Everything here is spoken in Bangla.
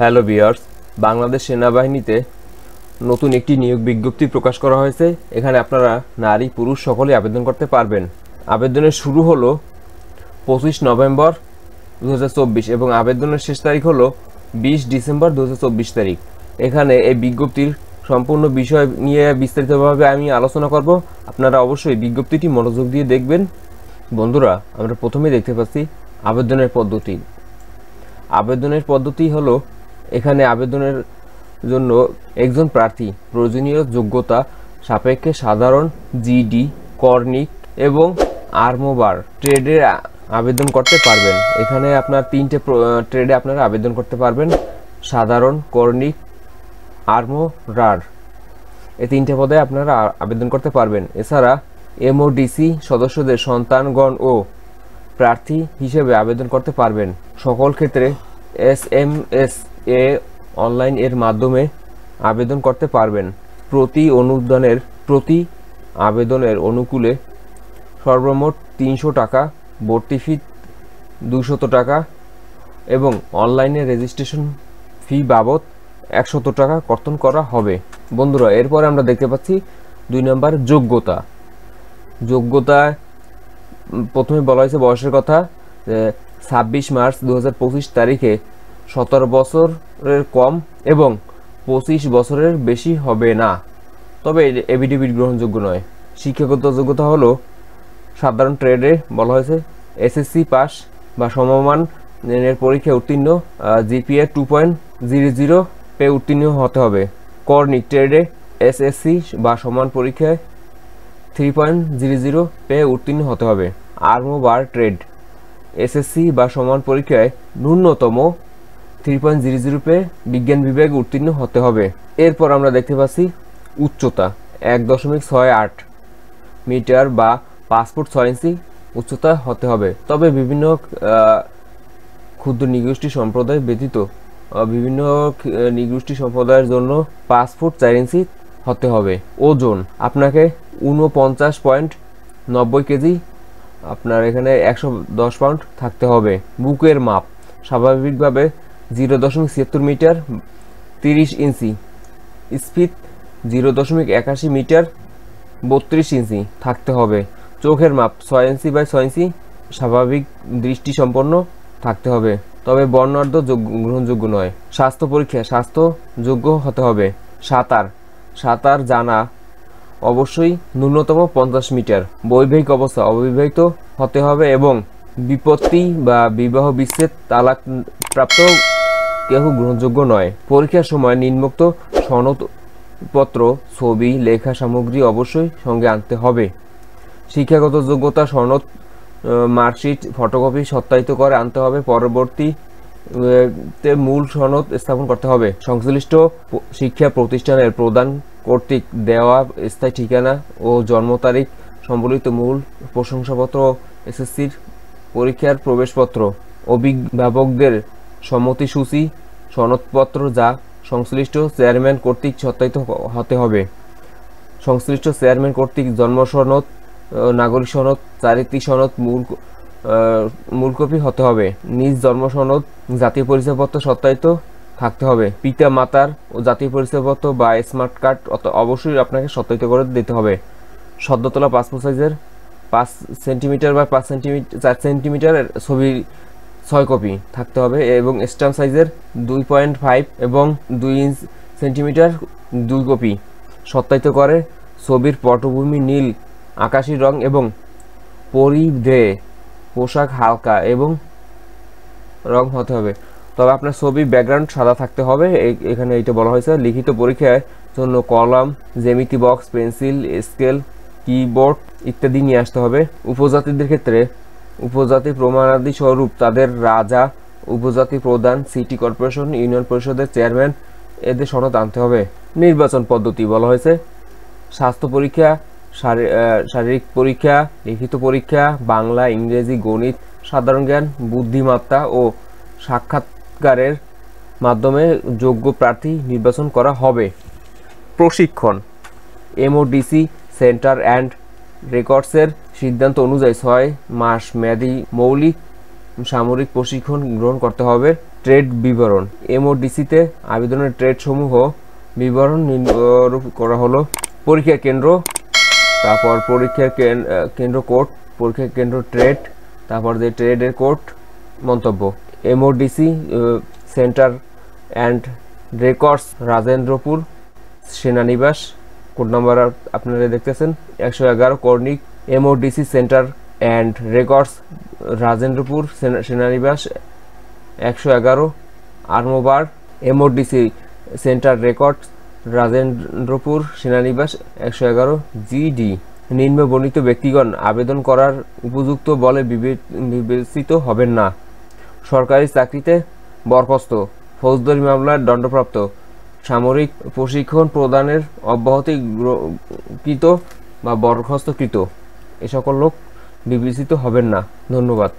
হ্যালো বিয়ার্স বাংলাদেশ সেনাবাহিনীতে নতুন একটি নিয়োগ বিজ্ঞপ্তি প্রকাশ করা হয়েছে এখানে আপনারা নারী পুরুষ সকলে আবেদন করতে পারবেন আবেদনের শুরু হলো পঁচিশ নভেম্বর দু এবং আবেদনের শেষ তারিখ হলো বিশ ডিসেম্বর দু তারিখ এখানে এই বিজ্ঞপ্তির সম্পূর্ণ বিষয় নিয়ে বিস্তারিতভাবে আমি আলোচনা করব আপনারা অবশ্যই বিজ্ঞপ্তিটি মনোযোগ দিয়ে দেখবেন বন্ধুরা আমরা প্রথমে দেখতে পাচ্ছি আবেদনের পদ্ধতি আবেদনের পদ্ধতি হলো এখানে আবেদনের জন্য একজন প্রার্থী প্রয়োজনীয় যোগ্যতা সাপেক্ষে সাধারণ জিডি কর্নিক এবং আর্মোবার ট্রেডের আবেদন করতে পারবেন এখানে আপনার তিনটে ট্রেডে আপনারা আবেদন করতে পারবেন সাধারণ কর্নিক আর্মোরার এই তিনটে পদে আপনারা আবেদন করতে পারবেন এছাড়া এমওডিসি সদস্যদের সন্তানগণ ও প্রার্থী হিসেবে আবেদন করতে পারবেন সকল ক্ষেত্রে এস এম এস এ অনলাইন এর মাধ্যমে আবেদন করতে পারবেন প্রতি অনুদানের প্রতি আবেদনের অনুকূলে সর্বমোট তিনশো টাকা ভর্তি ফি দুশত টাকা এবং অনলাইনে রেজিস্ট্রেশন ফি বাবদ একশত টাকা কর্তন করা হবে বন্ধুরা এরপরে আমরা দেখতে পাচ্ছি দুই নম্বর যোগ্যতা যোগ্যতা প্রথমে বলা হয়েছে বয়সের কথা ছাব্বিশ মার্চ দু তারিখে সতেরো বছরের কম এবং পঁচিশ বছরের বেশি হবে না তবে এবিডিবির গ্রহণযোগ্য নয় শিক্ষাগত যোগ্যতা হলো সাধারণ ট্রেডে বলা হয়েছে এসএসসি পাস বা সমমান পরীক্ষায় উত্তীর্ণ GPA two point zero zero পে উত্তীর্ণ হতে হবে কর্নিক ট্রেডে এসএসসি বা সমান পরীক্ষায় থ্রি পয়েন্ট জিরো জিরো পে উত্তীর্ণ হতে হবে আর্মো বার ট্রেড এসএসসি বা সমান পরীক্ষায় ন্যূনতম থ্রি পয়েন্ট জিরো জিরো বিজ্ঞান বিভাগে উত্তীর্ণ হতে হবে এরপর আমরা দেখতে পাচ্ছি উচ্চতা এক দশমিক ছয় আট মিটার বা পাঁচ ফুট ছয় ইঞ্চি উচ্চতা হতে হবে তবে বিভিন্ন ক্ষুদ্র নিগোষ্ঠী সম্প্রদায় ব্যতীত বিভিন্ন নিগোষ্ঠী সম্প্রদায়ের জন্য পাঁচ ফুট চার ইঞ্চি হতে হবে ওজন আপনাকে উনপঞ্চাশ পয়েন্ট নব্বই কেজি আপনার এখানে একশো দশ পাউন্ড থাকতে হবে বুকের মাপ স্বাভাবিকভাবে জিরো দশমিক ছিয়াত্তর মিটার তিরিশ ইঞ্চি স্পিড জিরো দশমিক একাশি মিটার বত্রিশ ইঞ্চি থাকতে হবে চোখের মাপ ছয় ইঞ্চি বাই ছয় ইঞ্চি স্বাভাবিক দৃষ্টি সম্পন্ন থাকতে হবে তবে বর্ণাঢ্য গ্রহণযোগ্য নয় স্বাস্থ্য পরীক্ষা স্বাস্থ্যযোগ্য হতে হবে সাঁতার সাঁতার জানা অবশ্যই ন্যূনতম পঞ্চাশ মিটার বৈবাহিক অবস্থা অবিবাহিত হতে হবে এবং বিপত্তি বা বিবাহ বিচ্ছেদ তালাক প্রাপ্ত কেহ গ্রহণযোগ্য নয় পরীক্ষার সময় নিম্নোক্ত সনদপত্র ছবি লেখা সামগ্রী অবশ্যই সঙ্গে আনতে হবে শিক্ষাগত যোগ্যতা সনদ মার্কশিট ফটোকপি সত্যায়িত করে আনতে হবে পরবর্তী তে মূল সনদ স্থাপন করতে হবে সংশ্লিষ্ট শিক্ষা প্রতিষ্ঠানের প্রদান কর্তৃক দেওয়া স্থায়ী ঠিকানা ও জন্ম তারিখ সম্বলিত মূল প্রশংসাপত্র এসএসসির পরীক্ষার প্রবেশপত্র অভিভাবকদের সম্মতিসূচি সনদপত্র যা সংশ্লিষ্ট চেয়ারম্যান কর্তৃক সত্যায়িত হতে হবে সংশ্লিষ্ট চেয়ারম্যান কর্তৃক জন্ম সনদ নাগরিক সনদ চারিত্রিক সনদ মূল মূলকপি হতে হবে নিজ জন্ম সনদ জাতীয় পরিচয়পত্র সত্যায়িত থাকতে হবে পিতা মাতার ও জাতীয় পরিচয়পত্র বা স্মার্ট কার্ড অবশ্যই আপনাকে সত্যায়িত করে দিতে হবে সদ্যতলা পাসপোর্ট সাইজের পাঁচ সেন্টিমিটার বা পাঁচ সেন্টিমিটার চার সেন্টিমিটারের ছবি ছয় কপি থাকতে হবে এবং স্ট্যাম্প সাইজের দুই পয়েন্ট ফাইভ এবং দুই ইঞ্চ সেন্টিমিটার দুই কপি সত্যায়িত করে ছবির পটভূমি নীল আকাশি রং এবং পরিধে পোশাক হালকা এবং রং হতে হবে তবে আপনার ছবি ব্যাকগ্রাউন্ড সাদা থাকতে হবে এখানে এইটা বলা হয়েছে লিখিত পরীক্ষার জন্য কলম জেমিতি বক্স পেন্সিল স্কেল কিবোর্ড ইত্যাদি নিয়ে আসতে হবে উপজাতিদের ক্ষেত্রে উপজাতি প্রমাণাদি স্বরূপ তাদের রাজা উপজাতি প্রধান সিটি কর্পোরেশন ইউনিয়ন পরিষদের চেয়ারম্যান এদের সনদ আনতে হবে নির্বাচন পদ্ধতি বলা হয়েছে স্বাস্থ্য পরীক্ষা শারীরিক পরীক্ষা লিখিত পরীক্ষা বাংলা ইংরেজি গণিত সাধারণ জ্ঞান বুদ্ধিমত্তা ও সাক্ষাৎকারের মাধ্যমে যোগ্য প্রার্থী নির্বাচন করা হবে প্রশিক্ষণ এমওডিসি সেন্টার অ্যান্ড রেকর্ডসের সিদ্ধান্ত অনুযায়ী ছয় মাস মেয়াদি মৌলিক সামরিক প্রশিক্ষণ গ্রহণ করতে হবে ট্রেড বিবরণ এমওডিসিতে আবেদনের ট্রেড সমূহ বিবরণ নির্ভর করা হলো পরীক্ষা কেন্দ্র তারপর পরীক্ষার কেন্দ্র কোর্ট পরীক্ষা কেন্দ্র ট্রেড তারপর যে ট্রেডের কোর্ট মন্তব্য MODC centre and records Rajendrapur সেনানিবাস কোড নাম্বার আপনারা দেখতেছেন একশো এগারো কর্নিক MODC centre and records Rajendrapur সেনানিবাস একশো এগারো আর্মোবার এমওডিসি সেন্টার রেকর্ডস রাজেন্দ্রপুর সেনানিবাস একশো এগারো জিডি নিম্ন বর্ণিত ব্যক্তিগণ আবেদন করার উপযুক্ত বলে বিবেচিত হবেন না সরকারি চাকরিতে বরখাস্ত ফৌজদারি মামলার দণ্ডপ্রাপ্ত সামরিক প্রশিক্ষণ প্রদানের অব্যাহতি কৃত বা বরখাস্তকৃত এ সকল লোক বিবেচিত হবেন না ধন্যবাদ